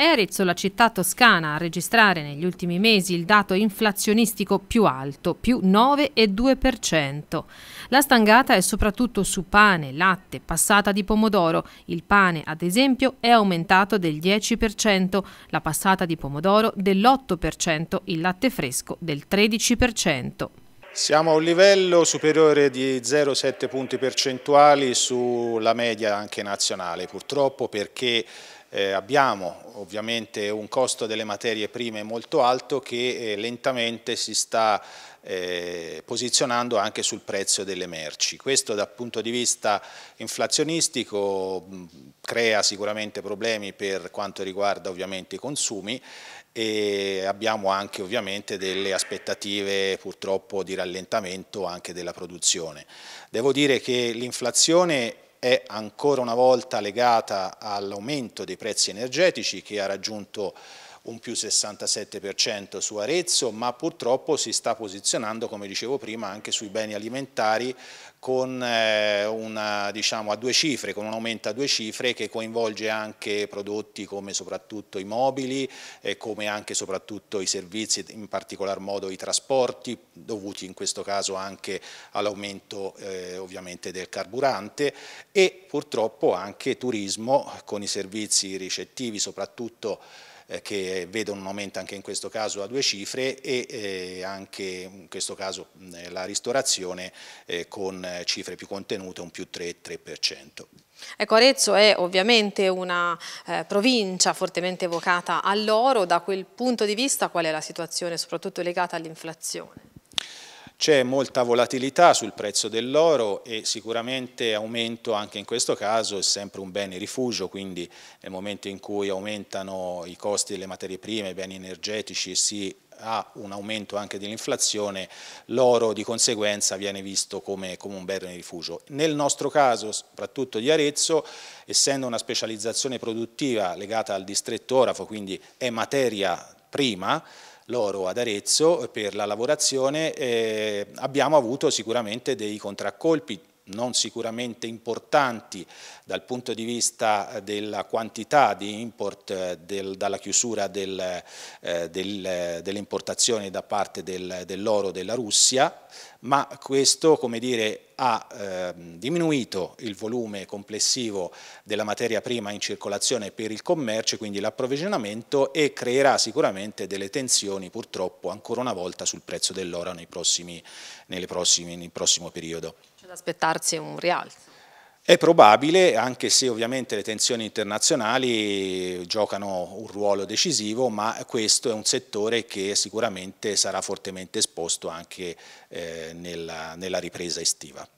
Arezzo, la città toscana, a registrare negli ultimi mesi il dato inflazionistico più alto, più 9,2%. La stangata è soprattutto su pane, latte, passata di pomodoro. Il pane, ad esempio, è aumentato del 10%, la passata di pomodoro dell'8%, il latte fresco del 13%. Siamo a un livello superiore di 0,7 punti percentuali sulla media anche nazionale, purtroppo perché eh, abbiamo ovviamente un costo delle materie prime molto alto che eh, lentamente si sta eh, posizionando anche sul prezzo delle merci. Questo dal punto di vista inflazionistico mm, crea sicuramente problemi per quanto riguarda ovviamente i consumi e abbiamo anche ovviamente delle aspettative purtroppo di rallentamento anche della produzione. Devo dire che l'inflazione è ancora una volta legata all'aumento dei prezzi energetici che ha raggiunto un più 67% su Arezzo, ma purtroppo si sta posizionando, come dicevo prima, anche sui beni alimentari eh, una, diciamo, a due cifre, con un aumento a due cifre che coinvolge anche prodotti come soprattutto i mobili, eh, come anche soprattutto i servizi, in particolar modo i trasporti, dovuti in questo caso anche all'aumento eh, ovviamente del carburante e purtroppo anche turismo con i servizi ricettivi, soprattutto eh, che vedono un aumento anche in questo caso a due cifre e eh, anche in questo caso eh, la ristorazione con cifre più contenute un più 3-3%. Ecco, Arezzo è ovviamente una eh, provincia fortemente evocata all'oro, da quel punto di vista qual è la situazione soprattutto legata all'inflazione? C'è molta volatilità sul prezzo dell'oro e sicuramente aumento anche in questo caso è sempre un bene rifugio, quindi nel momento in cui aumentano i costi delle materie prime, i beni energetici, e si ha un aumento anche dell'inflazione, l'oro di conseguenza viene visto come, come un bene rifugio. Nel nostro caso, soprattutto di Arezzo, essendo una specializzazione produttiva legata al distretto orafo, quindi è materia prima, l'oro ad Arezzo per la lavorazione, eh, abbiamo avuto sicuramente dei contraccolpi non sicuramente importanti dal punto di vista eh, della quantità di import eh, del, dalla chiusura del, eh, del, eh, delle importazioni da parte dell'oro della Russia, ma questo dire, ha eh, diminuito il volume complessivo della materia prima in circolazione per il commercio, quindi l'approvvigionamento e creerà sicuramente delle tensioni purtroppo ancora una volta sul prezzo dell'oro nel prossimo periodo. C'è da aspettarsi un rialzo. È probabile, anche se ovviamente le tensioni internazionali giocano un ruolo decisivo, ma questo è un settore che sicuramente sarà fortemente esposto anche eh, nella, nella ripresa estiva.